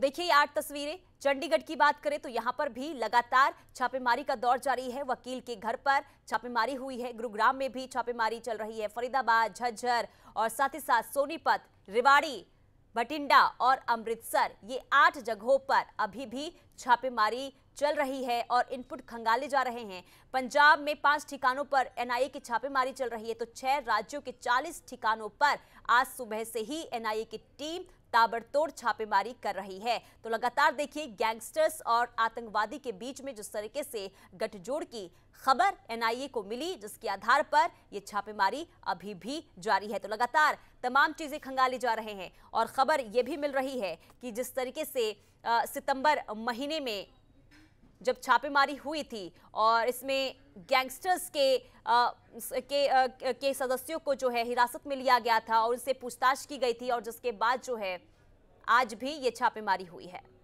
देखिए ये आठ तस्वीरें चंडीगढ़ की बात करें तो यहाँ पर भी लगातार छापेमारी का दौर जारी है वकील के घर पर छापेमारी हुई है गुरुग्राम में भी छापेमारी चल रही है फरीदाबाद झज्जर और साथ ही साथ सोनीपत रिवाड़ी भटिंडा और अमृतसर ये आठ जगहों पर अभी भी छापेमारी चल रही है और इनपुट खंगाले जा रहे हैं पंजाब में पांच ठिकानों पर एनआईए की छापेमारी चल रही है तो छह राज्यों के 40 ठिकानों पर आज सुबह से ही एनआईए की टीम ताबड़तोड़ छापेमारी कर रही है तो लगातार देखिए गैंगस्टर्स और आतंकवादी के बीच में जिस तरीके से गठजोड़ की खबर एनआईए को मिली जिसके आधार पर यह छापेमारी अभी भी जारी है तो लगातार तमाम चीजें खंगाली जा रहे हैं और खबर यह भी मिल रही है कि जिस तरीके से सितंबर महीने में जब छापेमारी हुई थी और इसमें गैंगस्टर्स के आ, के आ, के सदस्यों को जो है हिरासत में लिया गया था और उनसे पूछताछ की गई थी और जिसके बाद जो है आज भी ये छापेमारी हुई है